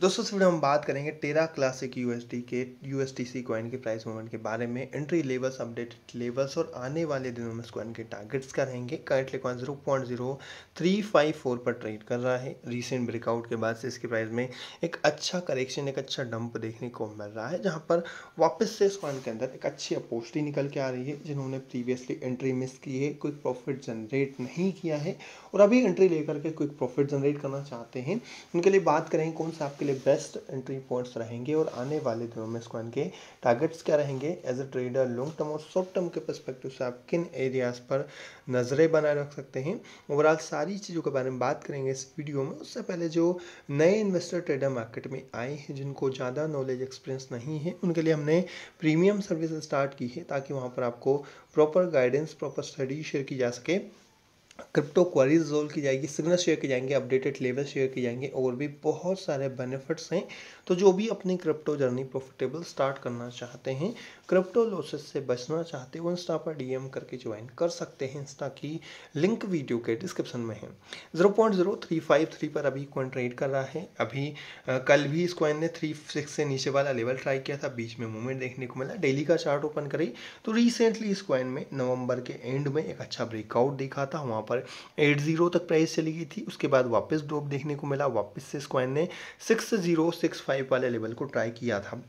दोस्तों इस वीडियो हम बात करेंगे टेरा क्लासिक यूएसडी के यूएसटीसी कॉइन के प्राइस मूवमेंट के बारे में एंट्री लेवल्स अपडेटेड लेवल्स और आने वाले दिनों में इस कॉइन के टारगेट्स का रहेंगे currently coin zero point zero three five four पर ट्रेड कर रहा है रिसेंट ब्रेकआउट के बाद से इसके प्राइस में एक अच्छा करेक्शन एक अच्छा डंप देखने को मिल रहा है जहाँ पर वापस से इस कॉइन के अंदर एक अच्छी अपोस्टी निकल के आ रही है जिन्होंने प्रीवियसली एंट्री मिस की है क्विक प्रॉफिट जनरेट नहीं किया है और अभी एंट्री लेकर के क्विक प्रॉफिट जनरेट करना चाहते हैं उनके लिए बात करें कौन सा आपके लिए बेस्ट एंट्री पॉइंट्स रहेंगे और आने वाले दिनों में इसको इनके टारगेट्स क्या रहेंगे as a trader long term और शॉर्ट टर्म के परस्पेक्टिव से आप किन एरियाज़ पर नज़रें बनाए रख सकते हैं ओवरऑल सारी चीज़ों के बारे में बात करेंगे इस वीडियो में उससे पहले जो नए इन्वेस्टर ट्रेडर मार्केट में आए हैं जिनको ज़्यादा नॉलेज एक्सपीरियंस नहीं है उनके लिए हमने प्रीमियम सर्विस स्टार्ट की है ताकि वहाँ पर आपको proper guidance proper study share की जा सके क्रिप्टो क्वारीज रिजोल्व की जाएगी सिग्नल शेयर किए जाएंगे अपडेटेड लेवल शेयर किए जाएंगे और भी बहुत सारे बेनिफिट्स हैं तो जो भी अपनी क्रिप्टो जर्नी प्रॉफिटेबल स्टार्ट करना चाहते हैं क्रिप्टो लॉसेस से बचना चाहते हैं इंस्टा पर डीएम करके ज्वाइन कर सकते हैं इंस्टा की लिंक वीडियो के डिस्क्रिप्शन में है zero point zero three five three पर अभी कॉइन ट्रेड कर रहा है अभी आ, कल भी इस कॉइन ने थ्री सिक्स से नीचे वाला लेवल ट्राई किया था बीच में मूवमेंट देखने को मिला डेली का चार्ट ओपन करी तो रिसेंटली इस कॉइन में नवंबर के एंड में एक अच्छा ब्रेकआउट देखा था वहाँ पर एट ज़ीरो तक प्राइस चली गई थी उसके बाद वापस ड्रॉप देखने को मिला वापस से स्क्वाइन ने सिक्स ज़ीरो सिक्स फाइव वाले लेवल को ट्राई किया था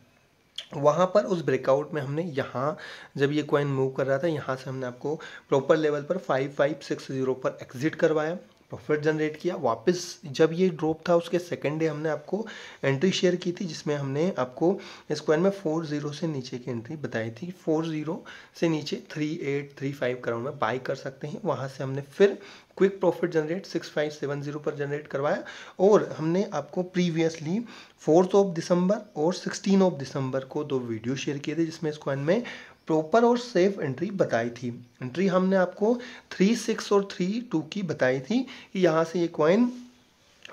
वहाँ पर उस ब्रेकआउट में हमने यहाँ जब ये कॉइन मूव कर रहा था यहाँ से हमने आपको प्रॉपर लेवल पर फाइव फाइव सिक्स ज़ीरो पर एग्ज़िट करवाया प्रॉफिट जनरेट किया वापस जब ये ड्रॉप था उसके सेकेंड डे हमने आपको एंट्री शेयर की थी जिसमें हमने आपको स्क्वायर में फोर जीरो से नीचे की एंट्री बताई थी फोर जीरो से नीचे three eight three five around में बाई कर सकते हैं वहाँ से हमने फिर quick profit generate six five seven zero पर जनरेट करवाया और हमने आपको प्रीवियसली फोर्थ ऑफ दिसंबर और सिक्सटीन ऑफ दिसंबर को दो वीडियो शेयर किए थे जिसमें स्क्वान में प्रॉपर और सेफ एंट्री बताई थी एंट्री हमने आपको थ्री सिक्स और थ्री टू की बताई थी कि यहाँ से ये कॉइन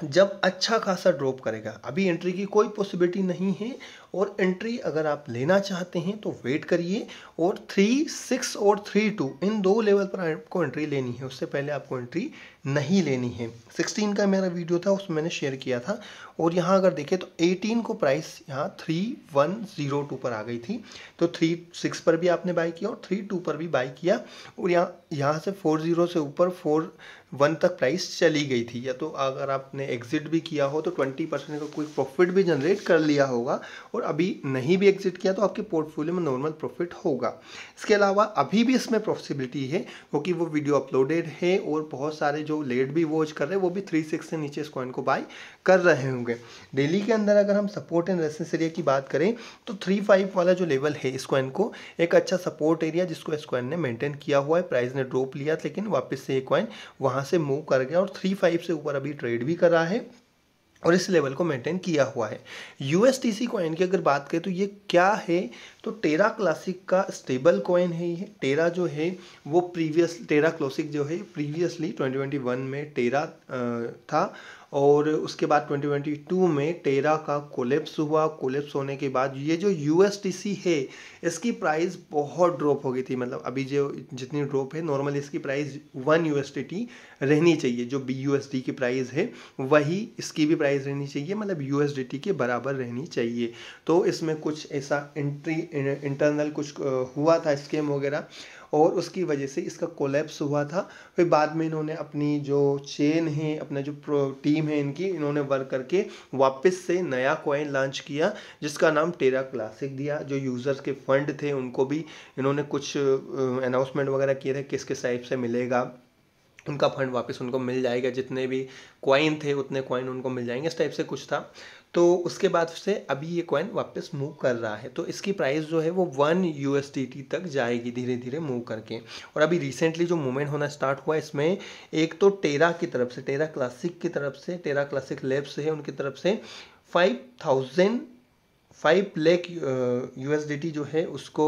जब अच्छा खासा ड्रॉप करेगा अभी एंट्री की कोई पॉसिबिलिटी नहीं है और एंट्री अगर आप लेना चाहते हैं तो वेट करिए और थ्री सिक्स और थ्री टू इन दो लेवल पर आपको एंट्री लेनी है उससे पहले आपको एंट्री नहीं लेनी है सिक्सटीन का मेरा वीडियो था उसमें मैंने शेयर किया था और यहाँ अगर देखें तो एटीन को प्राइस यहाँ थ्री वन ज़ीरो टू पर आ गई थी तो थ्री सिक्स पर भी आपने बाई किया और थ्री टू पर भी बाई किया और यहाँ यहाँ से फोर ज़ीरो से ऊपर फोर वन तक प्राइस चली गई थी या तो अगर आपने एग्ज़िट भी किया हो तो ट्वेंटी परसेंट का कोई प्रॉफिट भी जनरेट कर लिया होगा और अभी नहीं भी एग्जिट किया तो आपके पोर्टफोलियो में नॉर्मल प्रॉफिट होगा इसके अलावा अभी भी इसमें प्रॉसिबिलिटी है क्योंकि वो, वो वीडियो अपलोडेड है और बहुत सारे जो लेट भी वॉच कर रहे हैं वो भी थ्री सिक्स से नीचे इस कॉइन को बाई कर रहे होंगे डेली के अंदर अगर हम सपोर्ट एंड रेसेंस एरिया की बात करें तो थ्री फाइव वाला जो लेवल है इस कॉइन को एक अच्छा सपोर्ट एरिया जिसको इस कॉइन ने मेंटेन किया हुआ है प्राइस ने ड्रॉप लिया लेकिन वापस से ये कॉइन वहाँ से मूव कर गया और थ्री फाइव से ऊपर अभी ट्रेड भी कर रहा है और इस लेवल को मेंटेन किया हुआ है U S T C coin की अगर बात करें तो ये क्या है तो टेरा क्लासिक का स्टेबल कॉइन है ये टेरा जो है वो प्रीवियस टेरा क्लासिक जो है प्रीवियसली 2021 में टेरा था और उसके बाद 2022 में टेरा का कोलेप्स हुआ कोलेप्स होने के बाद ये जो यू है इसकी प्राइस बहुत ड्रॉप हो गई थी मतलब अभी जो जितनी ड्रॉप है नॉर्मली इसकी प्राइस वन यू रहनी चाहिए जो बी यू की प्राइस है वही इसकी भी प्राइस रहनी चाहिए मतलब यू के बराबर रहनी चाहिए तो इसमें कुछ ऐसा इंट्री इंटरनल कुछ हुआ था स्केम वगैरह और उसकी वजह से इसका कोलेप्स हुआ था फिर बाद में इन्होंने अपनी जो चेन है अपना जो टीम है इनकी इन्होंने वर्क करके वापस से नया कॉइन लॉन्च किया जिसका नाम टेरा क्लासिक दिया जो यूज़र्स के फंड थे उनको भी इन्होंने कुछ अनाउंसमेंट वगैरह किए थे किस किस टाइप से मिलेगा उनका फंड वापस उनको मिल जाएगा जितने भी कॉइन थे उतने कॉइन उनको मिल जाएंगे इस टाइप से कुछ था तो उसके बाद से अभी ये कॉइन वापस मूव कर रहा है तो इसकी प्राइस जो है वो वन यू तक जाएगी धीरे धीरे मूव करके और अभी रिसेंटली जो मूवमेंट होना स्टार्ट हुआ इसमें एक तो टेरा की तरफ से टेरा क्लासिक की तरफ से टेरा क्लासिक लेब्स है उनकी तरफ से five thousand five D T जो है उसको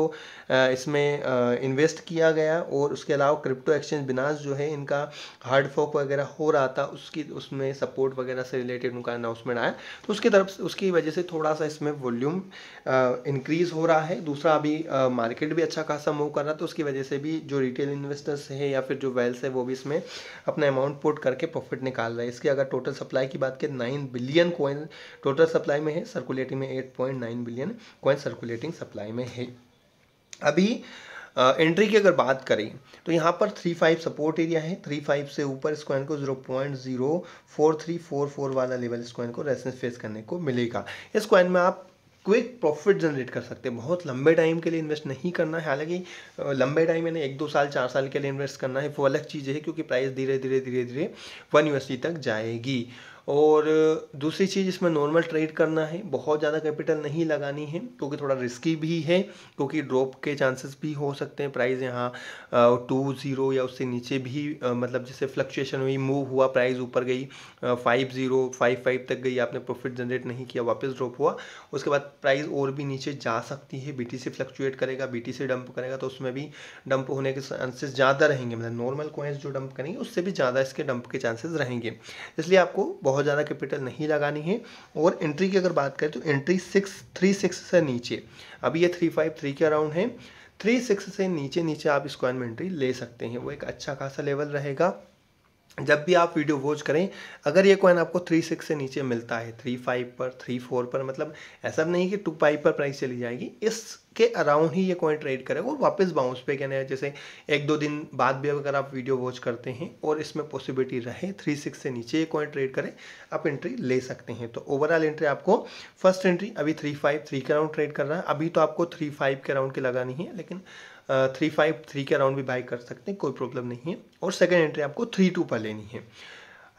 इसमें इन्वेस्ट किया गया और उसके अलावा क्रिप्टो एक्सचेंज बिनास जो है इनका हार्ड फोक वगैरह हो रहा था उसकी उसमें सपोर्ट वगैरह से रिलेटेड उनका अनाउंसमेंट आया तो उसकी तरफ उसकी वजह से थोड़ा सा इसमें वॉल्यूम इंक्रीज़ हो रहा है दूसरा अभी मार्केट भी अच्छा खासा मूव कर रहा है तो उसकी वजह से भी जो रिटेल इन्वेस्टर्स है या फिर जो वेल्स है वो भी इसमें अपना अमाउंट पुट करके प्रॉफिट निकाल रहे हैं इसकी अगर टोटल सप्लाई की बात करें nine billion coin total supply में है सर्कुलेटिंग में eight point 1.9 billion coin circulating supply में है अभी एंट्री की अगर बात करें तो यहाँ पर थ्री फाइव सपोर्ट एरिया है थ्री फाइव से ऊपर इस कॉइन को zero point zero four three four four वाला लेवल इस कॉइन को रेसेंस फेस करने को मिलेगा इस कॉइन में आप क्विक प्रॉफिट जनरेट कर सकते हैं बहुत लंबे टाइम के लिए इन्वेस्ट नहीं करना है हालांकि लंबे टाइम यानी एक दो साल चार साल के लिए इन्वेस्ट करना है वो अलग चीज़ है क्योंकि प्राइस धीरे धीरे धीरे धीरे वन यूएसडी तक जाएगी और दूसरी चीज़ इसमें नॉर्मल ट्रेड करना है बहुत ज़्यादा कैपिटल नहीं लगानी है क्योंकि थोड़ा रिस्की भी है क्योंकि ड्रॉप के चांसेस भी हो सकते हैं प्राइस यहाँ टू ज़ीरो या उससे नीचे भी मतलब जैसे फ्लक्चुएशन हुई मूव हुआ प्राइस ऊपर गई फाइव ज़ीरो फाइव फाइव तक गई आपने प्रॉफिट जनरेट नहीं किया वापस ड्रॉप हुआ उसके बाद प्राइस और भी नीचे जा सकती है बी फ्लक्चुएट करेगा बी डंप करेगा तो उसमें भी डंप होने के चांसेस ज़्यादा रहेंगे मतलब नॉर्मल कोइंस जो डंप करेंगे उससे भी ज़्यादा इसके डंप के चांसेस रहेंगे इसलिए आपको बहुत बहुत ज़्यादा कैपिटल नहीं लगानी है और एंट्री की अगर बात करें तो एंट्री सिक्स थ्री सिक्स से नीचे अभी ये थ्री फाइव थ्री के अराउंड है थ्री सिक्स से नीचे नीचे आप इसको एंट्री ले सकते हैं वो एक अच्छा खासा लेवल रहेगा जब भी आप वीडियो वॉच करें अगर ये कॉइन आपको थ्री सिक्स से नीचे मिलता है थ्री फाइव पर थ्री फोर पर मतलब ऐसा नहीं कि टू फाइव पर प्राइस चली जाएगी इसके अराउंड ही ये कॉइन ट्रेड करेगा और वापस बाउंस पे कहने जैसे एक दो दिन बाद भी अगर आप वीडियो वॉच करते हैं और इसमें पॉसिबिलिटी रहे थ्री सिक्स से नीचे ये कॉइन ट्रेड करें आप एंट्री ले सकते हैं तो ओवरऑल एंट्री आपको फर्स्ट एंट्री अभी थ्री फाइव थ्री के राउंड ट्रेड कर रहा है अभी तो आपको थ्री फाइव के राउंड की लगानी है लेकिन थ्री फाइव थ्री के अराउंड भी बाई कर सकते हैं कोई प्रॉब्लम नहीं है और सेकेंड एंट्री आपको थ्री टू पर लेनी है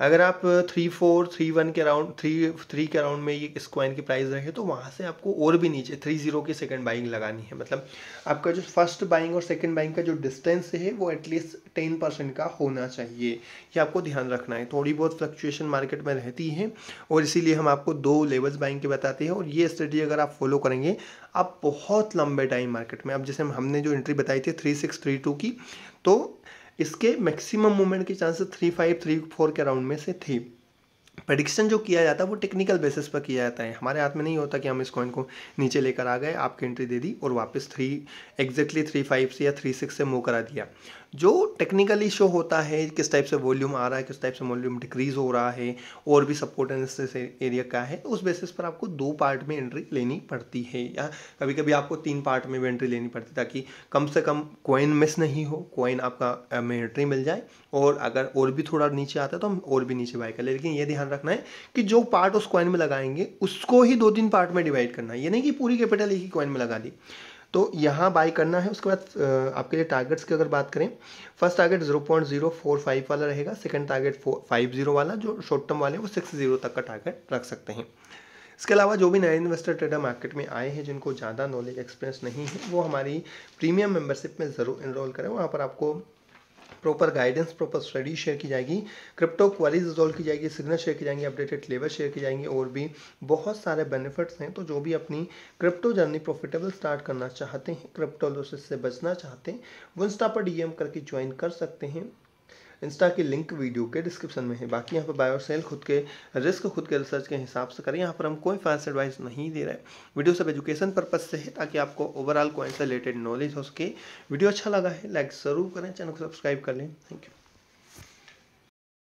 अगर आप थ्री फोर थ्री वन के अराउंड थ्री थ्री के अराउंड में ये इस कॉइन की प्राइस रहे तो वहाँ से आपको और भी नीचे थ्री जीरो की सेकंड बाइंग लगानी है मतलब आपका जो फर्स्ट बाइंग और सेकंड बाइंग का जो डिस्टेंस है वो एटलीस्ट टेन परसेंट का होना चाहिए ये आपको ध्यान रखना है थोड़ी बहुत फ्लक्चुएशन मार्केट में रहती है और इसीलिए हम आपको दो लेवल्स बाइंग के बताते हैं और ये स्ट्रेटी अगर आप फॉलो करेंगे आप बहुत लंबे टाइम मार्केट में अब जैसे हमने जो एंट्री बताई थी थ्री सिक्स थ्री टू की तो इसके मैक्सिमम मूवमेंट की chances three five three four के राउंड में से थी प्रडिक्शन जो किया जाता है वो टेक्निकल बेसिस पर किया जाता है हमारे हाथ में नहीं होता कि हम इस कॉइन को नीचे लेकर आ गए आपकी एंट्री दे दी और वापस थ्री एग्जैक्टली थ्री फाइव से या थ्री सिक्स से मूव करा दिया जो टेक्निकली शो होता है किस टाइप से वॉल्यूम आ रहा है किस टाइप से वॉल्यूम डिक्रीज हो रहा है और भी सपोर्ट एरिया का है तो उस बेसिस पर आपको दो पार्ट में एंट्री लेनी पड़ती है या कभी कभी आपको तीन पार्ट में भी एंट्री लेनी पड़ती है ताकि कम से कम कॉइन मिस नहीं हो कॉइन आपका में एंट्री मिल जाए और अगर और भी थोड़ा नीचे आता है तो हम और भी नीचे बाय कर लें लेकिन ये ध्यान ध्यान रखना है कि जो पार्ट उस क्वाइन में लगाएंगे उसको ही दो तीन पार्ट में डिवाइड करना है ये नहीं कि पूरी कैपिटल एक ही क्वाइन में लगा दी तो यहाँ बाई करना है उसके बाद आपके लिए टारगेट्स की अगर बात करें first target zero point zero four five वाला रहेगा सेकंड टारगेट फाइव जीरो वाला जो शॉर्ट टर्म वाले वो सिक्स जीरो तक का टारगेट रख सकते हैं इसके अलावा जो भी नए इन्वेस्टर ट्रेडर मार्केट में आए हैं जिनको ज़्यादा नॉलेज एक्सपीरियंस नहीं है वो हमारी प्रीमियम मेंबरशिप में ज़रूर इनरोल करें वहाँ पर आपको proper guidance proper study share की जाएगी क्रिप्टो क्वालिज रिजॉल्व की जाएगी सिग्नल शेयर की जाएंगी अपडेटेड लेवल शेयर की जाएंगी और भी बहुत सारे बेनिफिट्स हैं तो जो भी अपनी क्रिप्टो जर्नी प्रॉफिटेबल स्टार्ट करना चाहते हैं क्रिप्टो लोसेस से बचना चाहते हैं इंस्टा पर डीएम करके ज्वाइन कर सकते हैं इंस्टा की लिंक वीडियो के डिस्क्रिप्शन में है बाकी यहाँ पर बाय और सेल खुद के रिस्क खुद के रिसर्च के हिसाब से करें यहाँ पर हम कोई फाइनेंस एडवाइस नहीं दे रहे वीडियो सब एजुकेशन पर्पज से है ताकि आपको ओवरऑल कोई से रिलेटेड नॉलेज हो सके वीडियो अच्छा लगा है लाइक ज़रूर करें चैनल को सब्सक्राइब कर लें थैंक यू